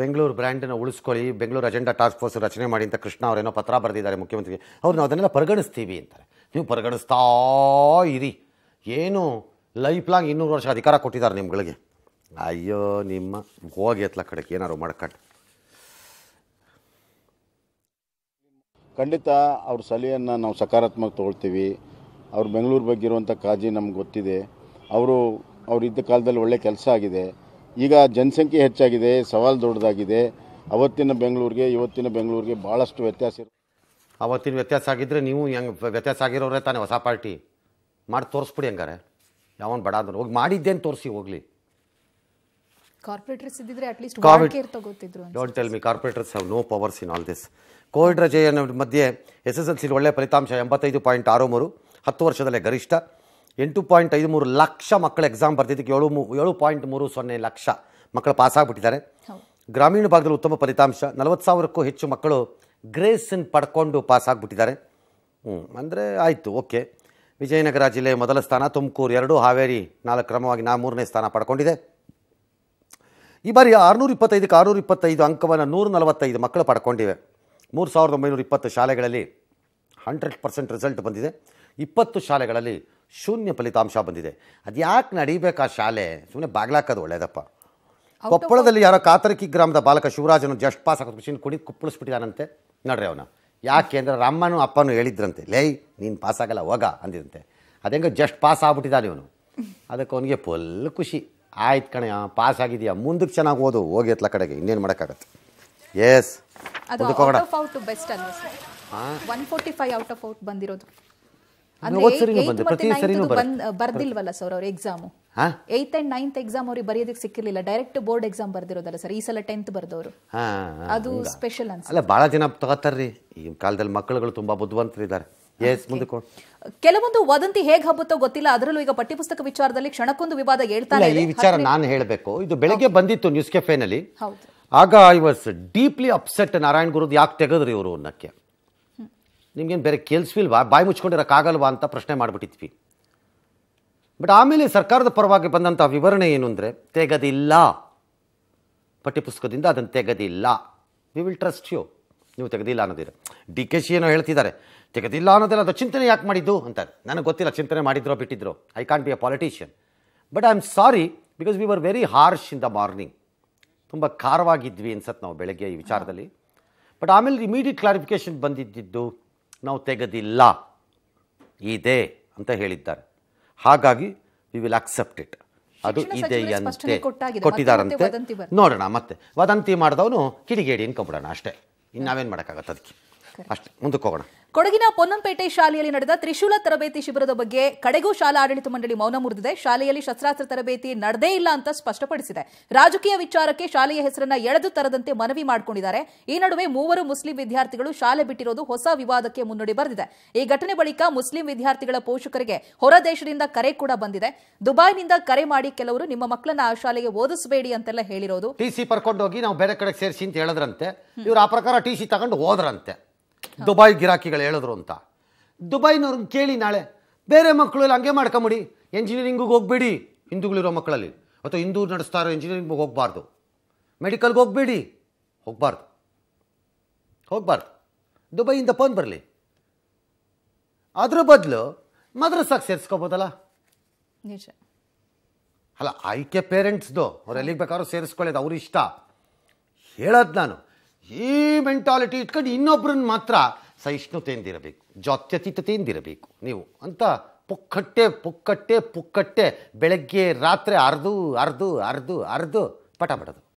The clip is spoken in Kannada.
ಬೆಂಗಳೂರು ಬ್ರ್ಯಾಂಡನ್ನು ಉಳಿಸ್ಕೊಳ್ಳಿ ಬೆಂಗಳೂರು ಅಜೆಂಡಾ ಟಾಸ್ಕ್ ಫೋರ್ಸ್ ರಚನೆ ಮಾಡಿ ಅಂತ ಕೃಷ್ಣ ಅವರೇನೋ ಪತ್ರ ಬರೆದಿದ್ದಾರೆ ಮುಖ್ಯಮಂತ್ರಿಗೆ ಅವ್ರು ನಾವು ಅದನ್ನೆಲ್ಲ ಪರಿಗಣಿಸ್ತೀವಿ ಅಂತಾರೆ ನೀವು ಪರಿಗಣಿಸ್ತಾ ಇರಿ ಏನು ಲೈಫ್ ಲಾಂಗ್ ಇನ್ನೂರು ವರ್ಷ ಅಧಿಕಾರ ಕೊಟ್ಟಿದ್ದಾರೆ ನಿಮ್ಗಳಿಗೆ ಅಯ್ಯೋ ನಿಮ್ಮ ಹೋಗಿ ಎತ್ತಲ ಕಡೆಗೆ ಏನಾರು ಮಾಡ್ಕೊಂಡು ಖಂಡಿತ ಅವ್ರ ಸಲಹೆಯನ್ನು ನಾವು ಸಕಾರಾತ್ಮಕ ತೊಗೊಳ್ತೀವಿ ಅವ್ರ ಬೆಂಗಳೂರು ಬಗ್ಗೆ ಇರುವಂಥ ಕಾಜಿ ನಮ್ಗೆ ಗೊತ್ತಿದೆ ಅವರು ಅವ್ರು ಇದ್ದ ಕಾಲದಲ್ಲಿ ಒಳ್ಳೆ ಕೆಲಸ ಆಗಿದೆ ಈಗ ಜನಸಂಖ್ಯೆ ಹೆಚ್ಚಾಗಿದೆ ಸವಾಲು ದೊಡ್ಡದಾಗಿದೆ ಅವತ್ತಿನ ಬೆಂಗಳೂರಿಗೆ ಇವತ್ತಿನ ಬೆಂಗಳೂರಿಗೆ ಭಾಳಷ್ಟು ವ್ಯತ್ಯಾಸ ಇರುತ್ತೆ ಅವತ್ತಿನ ವ್ಯತ್ಯಾಸ ಆಗಿದ್ರೆ ನೀವು ಹೆಂಗೆ ವ್ಯತ್ಯಾಸ ಆಗಿರೋರೇ ತಾನೇ ಹೊಸ ಪಾರ್ಟಿ ಮಾಡಿ ತೋರಿಸ್ಬಿಡಿ ಹಂಗಾರೆ ಯಾವನ್ ಬಡ ಅಂದ್ರೆ ಹೋಗಿ ಮಾಡಿದ್ದೇನು ತೋರಿಸಿ ಹೋಗಲಿ corporators don't tell me corporators have no powers in all this covid ರಜೆಯ ಮಧ್ಯೆ ಎಸ್ ಎಸ್ ಎಲ್ ಸಿಲಿ ಒಳ್ಳೆ ಫಲಿತಾಂಶ ಎಂಬತ್ತೈದು ಪಾಯಿಂಟ್ ಆರು ಮೂರು ಹತ್ತು ವರ್ಷದಲ್ಲೇ ಗರಿಷ್ಠ ಎಂಟು ಪಾಯಿಂಟ್ ಐದು ಮೂರು ಲಕ್ಷ ಮಕ್ಕಳು ಎಕ್ಸಾಮ್ ಬರ್ತಿದ್ದಕ್ಕೆ ಏಳು ಮೂ ಏಳು ಪಾಯಿಂಟ್ ಮೂರು ಸೊನ್ನೆ ಲಕ್ಷ ಮಕ್ಕಳು ಪಾಸಾಗ್ಬಿಟ್ಟಿದ್ದಾರೆ ಗ್ರಾಮೀಣ ಭಾಗದಲ್ಲಿ ಉತ್ತಮ ಫಲಿತಾಂಶ ನಲವತ್ತು ಸಾವಿರಕ್ಕೂ ಹೆಚ್ಚು ಮಕ್ಕಳು ಗ್ರೇಸನ್ನು ಪಡ್ಕೊಂಡು ಪಾಸಾಗ್ಬಿಟ್ಟಿದ್ದಾರೆ ಹ್ಞೂ ಅಂದರೆ ಆಯಿತು ಓಕೆ ವಿಜಯನಗರ ಜಿಲ್ಲೆ ಮೊದಲ ಸ್ಥಾನ ತುಮಕೂರು ಎರಡು ಹಾವೇರಿ ನಾಲ್ಕು ಕ್ರಮವಾಗಿ ನಾ ಮೂರನೇ ಸ್ಥಾನ ಪಡ್ಕೊಂಡಿದೆ ಈ ಬಾರಿ ಆರುನೂರ ಇಪ್ಪತ್ತೈದಕ್ಕೆ ಆರುನೂರ ಇಪ್ಪತ್ತೈದು ಅಂಕವನ್ನು ನೂರ ನಲವತ್ತೈದು ಮಕ್ಕಳು ಪಡ್ಕೊಂಡಿವೆ ಮೂರು ಸಾವಿರದ ಒಂಬೈನೂರ ಇಪ್ಪತ್ತು ಶಾಲೆಗಳಲ್ಲಿ ಹಂಡ್ರೆಡ್ ಪರ್ಸೆಂಟ್ ರಿಸಲ್ಟ್ ಬಂದಿದೆ ಇಪ್ಪತ್ತು ಶಾಲೆಗಳಲ್ಲಿ ಶೂನ್ಯ ಫಲಿತಾಂಶ ಬಂದಿದೆ ಅದ್ಯಾಕೆ ನಡಿಬೇಕಾ ಆ ಶಾಲೆ ಸುಮ್ಮನೆ ಬಾಗ್ಲಾಕೋದು ಒಳ್ಳೇದಪ್ಪ ಕೊಪ್ಪಳದಲ್ಲಿ ಯಾರೋ ಕಾತರಕಿ ಗ್ರಾಮದ ಬಾಲಕ ಶಿವರಾಜನು ಜಸ್ಟ್ ಪಾಸ್ ಆಗೋದು ಮಿಷಿನ್ ಕುಡಿ ಕುಪ್ಪಳಿಸ್ಬಿಟ್ಟಿದಾನಂತೆ ನೋಡ್ರಿ ಅವನು ಯಾಕೆ ಅಂದರೆ ರಮ್ಮನೂ ಅಪ್ಪನು ಹೇಳಿದ್ರಂತೆ ಲೈ ನೀನು ಪಾಸ್ ಆಗಲ್ಲ ಹೋಗ ಅಂದಿದಂತೆ ಹೆಂಗೆ ಜಸ್ಟ್ ಪಾಸ್ ಆಗ್ಬಿಟ್ಟಿದ್ದಾನೆ ಇವನು ಅದಕ್ಕೆ ಅವನಿಗೆ ಫುಲ್ ಖುಷಿ ಆಯ್ತು ಕಣೆ ಪಾಸ್ ಆಗಿದೆಯಾ ಮುಂದಕ್ಕೆ ಚೆನ್ನಾಗಿ ಓದು ಹೋಗಿ ಎತ್ತಲ ಕಡೆಗೆ ಇನ್ನೇನು ಮಾಡೋಕ್ಕಾಗತ್ತೆ ಎಸ್ ಬೆಸ್ಟ್ ಹಾಂ one forty five out of out ಬಂದಿರೋದು ಬರ್ದಿಲ್ವಲ್ಲ ಸರ್ ಅವ್ರ exam eighth and ninth exam ಅವ್ರಿಗೆ ಬರೆಯೋದಕ್ಕೆ ಸಿಕ್ಕಿರ್ಲಿಲ್ಲ ಡೈರೆಕ್ಟ್ ಬೋರ್ಡ್ ಎಕ್ಸಾಮ್ ಬರ್ದಿರೋದಲ್ಲ ಸರ್ ಈ ಸಲ ಟೆಂತ್ ಬರ್ದವರು ಅದು ಸ್ಪೆಷಲ್ ಅನ್ಸ ಅಲ್ಲ ಬಹಳ ಜನ ತಗೋತಾರ್ರಿ ಈ ಕಾಲದಲ್ಲಿ ಮಕ್ಕಳುಗಳು ತುಂಬಾ ಬುದ್ಧಿವಂತರಿದ್ದಾರೆ ಕೆಲವೊಂದು ವದಂತಿ ಹೇಗೆ ಹಬ್ಬುತ್ತೋ ಗೊತ್ತಿಲ್ಲ ಅದರಲ್ಲೂ ಈಗ ಪಠ್ಯಪುಸ್ತಕ ವಿಚಾರದಲ್ಲಿ ಕ್ಷಣಕ್ಕೊಂದು ವಿವಾದ ಹೇಳ್ತಾರೆ ಈ ವಿಚಾರ ನಾನು ಹೇಳಬೇಕು ಇದು ಬೆಳಗ್ಗೆ ಬಂದಿತ್ತು ನ್ಯೂಸ್ ಕೆಫೆನಲ್ಲಿ ಆಗ I was deeply upset Narayan ಗುರುದ್ ಯಾಕೆ ತೆಗೆದ್ರಿ ಇವರು ಅನ್ನಕ್ಕೆ ನಿಮಗೇನು ಬೇರೆ ಕೆಲಸವಿಲ್ವಾ ಬಾಯಿ ಮುಚ್ಕೊಂಡಿರೋಕ್ಕಾಗಲ್ವಾ ಅಂತ ಪ್ರಶ್ನೆ ಮಾಡಿಬಿಟ್ಟಿದ್ವಿ ಬಟ್ ಆಮೇಲೆ ಸರ್ಕಾರದ ಪರವಾಗಿ ಬಂದಂಥ ವಿವರಣೆ ಏನು ಅಂದರೆ ತೆಗೆದಿಲ್ಲ ಪಠ್ಯಪುಸ್ತಕದಿಂದ ಅದನ್ನು ತೆಗೆದಿಲ್ಲ ವಿ ವಿಲ್ ಟ್ರಸ್ಟ್ ಯು ನೀವು ತೆಗೆದಿಲ್ಲ ಅನ್ನೋದಿದೆ ಡಿ ಕೆ ಶಿ ಏನೋ ಹೇಳ್ತಿದ್ದಾರೆ ತೆಗೆದಿಲ್ಲ ಅನ್ನೋದಿಲ್ಲ ಅದು ಚಿಂತನೆ ಯಾಕೆ ಮಾಡಿದ್ದು ಅಂತಾರೆ ನನಗೆ ಗೊತ್ತಿಲ್ಲ ಚಿಂತನೆ ಮಾಡಿದ್ರೋ ಬಿಟ್ಟಿದ್ರು I can't be a politician but I am sorry because we were very harsh in the morning ತುಂಬ ಖಾರವಾಗಿದ್ವಿ ಅನ್ಸತ್ತೆ ನಾವು ಬೆಳಗ್ಗೆ ಈ ವಿಚಾರದಲ್ಲಿ ಬಟ್ ಆಮೇಲೆ ಇಮಿಡಿಯೇಟ್ ಕ್ಲಾರಿಫಿಕೇಷನ್ ಬಂದಿದ್ದು ನಾವು ತೆಗೆದಿಲ್ಲ ಇದೆ ಅಂತ ಹೇಳಿದ್ದಾರೆ ಹಾಗಾಗಿ ವಿ ವಿಲ್ ಅಕ್ಸೆಪ್ಟ್ ಇಟ್ ಅದು ಇದೆ ಅಂತೆ ಕೊಟ್ಟಿದ್ದಾರಂತೆ ನೋಡೋಣ ಮತ್ತೆ ವದಂತಿ ಮಾಡಿದವನು ಕಿಡಿಗೇಡಿ ಅನ್ಕೊಂಬಿಡೋಣ ಅಷ್ಟೇ ಇನ್ನು ನಾವೇನು ಮಾಡೋಕ್ಕಾಗತ್ತೆ ಅದಕ್ಕೆ ಅಷ್ಟೇ ಮುಂದಕ್ಕೆ ಹೋಗೋಣ ಕೊಡಗಿನ ಪೊನ್ನಂಪೇಟೆ ಶಾಲೆಯಲ್ಲಿ ನಡೆದ ತ್ರಿಶೂಲ ತರಬೇತಿ ಶಿಬಿರದ ಬಗ್ಗೆ ಕಡೆಗೂ ಶಾಲಾ ಆಡಳಿತ ಮಂಡಳಿ ಮೌನ ಮುರಿದಿದೆ ಶಾಲೆಯಲ್ಲಿ ಶಸ್ತಾಸ್ತ್ರ ತರಬೇತಿ ನಡೆದೇ ಇಲ್ಲ ಅಂತ ಸ್ಪಷ್ಟಪಡಿಸಿದೆ ರಾಜಕೀಯ ವಿಚಾರಕ್ಕೆ ಶಾಲೆಯ ಹೆಸರನ್ನ ಎಳೆದು ತರದಂತೆ ಮನವಿ ಮಾಡಿಕೊಂಡಿದ್ದಾರೆ ಈ ನಡುವೆ ಮೂವರು ಮುಸ್ಲಿಂ ವಿದ್ಯಾರ್ಥಿಗಳು ಶಾಲೆ ಬಿಟ್ಟಿರೋದು ಹೊಸ ವಿವಾದಕ್ಕೆ ಮುನ್ನುಡಿ ಬರೆದಿದೆ ಈ ಘಟನೆ ಬಳಿಕ ಮುಸ್ಲಿಂ ವಿದ್ಯಾರ್ಥಿಗಳ ಪೋಷಕರಿಗೆ ಹೊರ ದೇಶದಿಂದ ಕರೆ ಕೂಡ ಬಂದಿದೆ ದುಬೈನಿಂದ ಕರೆ ಮಾಡಿ ಕೆಲವರು ನಿಮ್ಮ ಮಕ್ಕಳನ್ನ ಆ ಶಾಲೆಗೆ ಓದಿಸಬೇಡಿ ಅಂತೆಲ್ಲ ಹೇಳಿರೋದು ಟಿ ಸಿ ಪರ್ಕೊಂಡೋಗಿ ನಾವು ಬೇರೆ ಕಡೆ ಸೇರಿಸಿ ಅಂತ ಹೇಳದ್ರಂತೆ ಇವರು ಆ ಪ್ರಕಾರ ಟಿ ಸಿ ತಗೊಂಡು ಹೋದ್ರಂತೆ ದುಬೈ ಗಿರಾಕಿಗಳು ಹೇಳಿದ್ರು ಅಂತ ದುಬೈನವ್ರನ್ನ ಕೇಳಿ ನಾಳೆ ಬೇರೆ ಮಕ್ಕಳು ಹಂಗೆ ಮಾಡ್ಕೊಂಬಿಡಿ ಎಂಜಿನಿಯರಿಂಗಿಗೆ ಹೋಗ್ಬೇಡಿ ಹಿಂದೂಗಳಿರೋ ಮಕ್ಕಳಲ್ಲಿ ಅಥವಾ ಹಿಂದೂ ನಡೆಸ್ತಾ ಇರೋ ಇಂಜಿನಿಯರಿಂಗ್ ಹೋಗಬಾರ್ದು ಮೆಡಿಕಲ್ಗೆ ಹೋಗಬೇಡಿ ಹೋಗಬಾರ್ದು ಹೋಗಬಾರ್ದು ದುಬೈಯಿಂದ ಫೋನ್ ಬರಲಿ ಅದ್ರ ಬದಲು ಮದ್ರಸಾಗಿ ಸೇರಿಸ್ಕೋಬೋದಲ್ಲ ನಿಜ ಅಲ್ಲ ಆಯ್ಕೆ ಪೇರೆಂಟ್ಸ್ದು ಅವ್ರು ಎಲ್ಲಿಗೆ ಬೇಕಾದ್ರೂ ಸೇರಿಸ್ಕೊಳ್ಳೋದು ಅವ್ರ ಇಷ್ಟ ಹೇಳೋದು ನಾನು ಈ ಮೆಂಟಾಲಿಟಿ ಇಟ್ಕೊಂಡು ಇನ್ನೊಬ್ರನ್ನ ಮಾತ್ರ ಸಹಿಷ್ಣುತೆಯಿಂದಿರಬೇಕು ಜಾತ್ಯತೀತತೆಯಿಂದಿರಬೇಕು ನೀವು ಅಂತ ಪುಕ್ಕಟ್ಟೆ ಪುಕ್ಕಟ್ಟೆ ಪುಕ್ಕಟ್ಟೆ ಬೆಳಗ್ಗೆ ರಾತ್ರಿ ಅರ್ದು ಅರ್ದು ಅರ್ದು ಅರ್ದು ಪಟ ಪಡೋದು